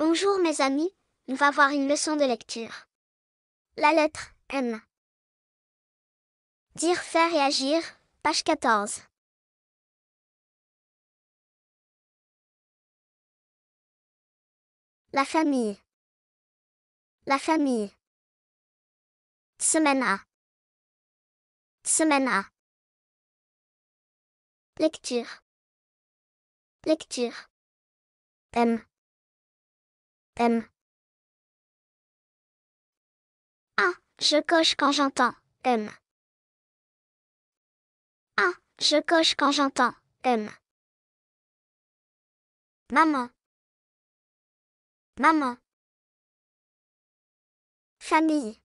Bonjour mes amis, on va voir une leçon de lecture. La lettre M. Dire, faire et agir, page 14. La famille. La famille. Semaine A. Semaine A. Lecture. Lecture. M. M. Ah, je coche quand j'entends M. Ah, je coche quand j'entends M. Maman. Maman. Famille.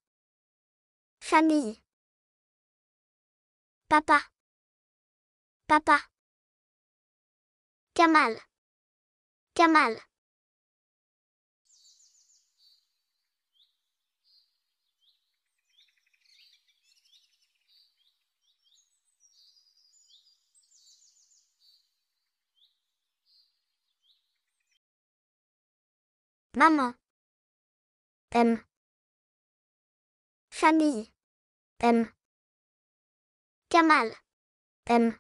Famille. Papa. Papa. Kamal. Kamal. Maman. M. Famille. M. Kamal. M.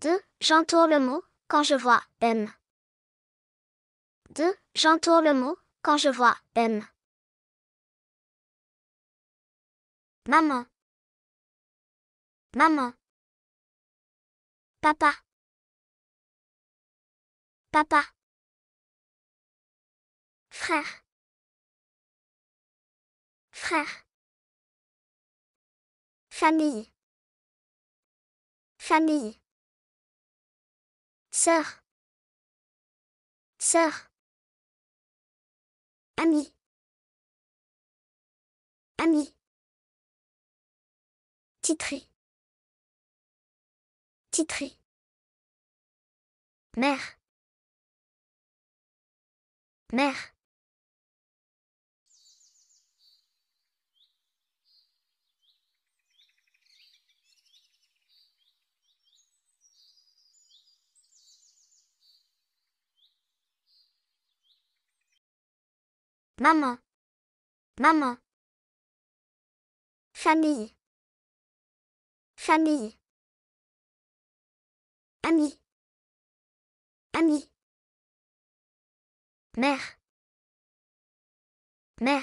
Deux, J'entoure le mot quand je vois M. Deux, J'entoure le mot quand je vois M. Maman. Maman. Papa. Papa. Frère. Frère. Famille. Famille. Sœur. Sœur. Ami. Ami. Titré. Titré. Mère. Mère. Maman. Maman. Famille. Famille. Ami. Amis Mère Mère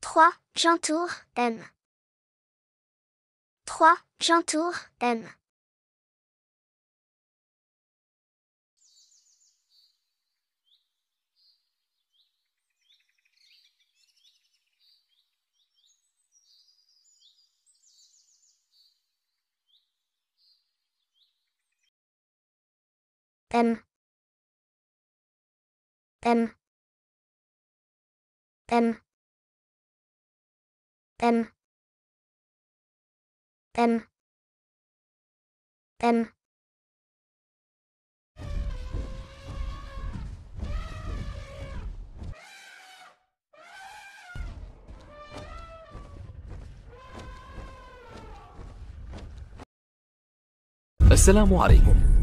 3 J'entoure M 3 J'entoure M M them them them them them them السلام عليكم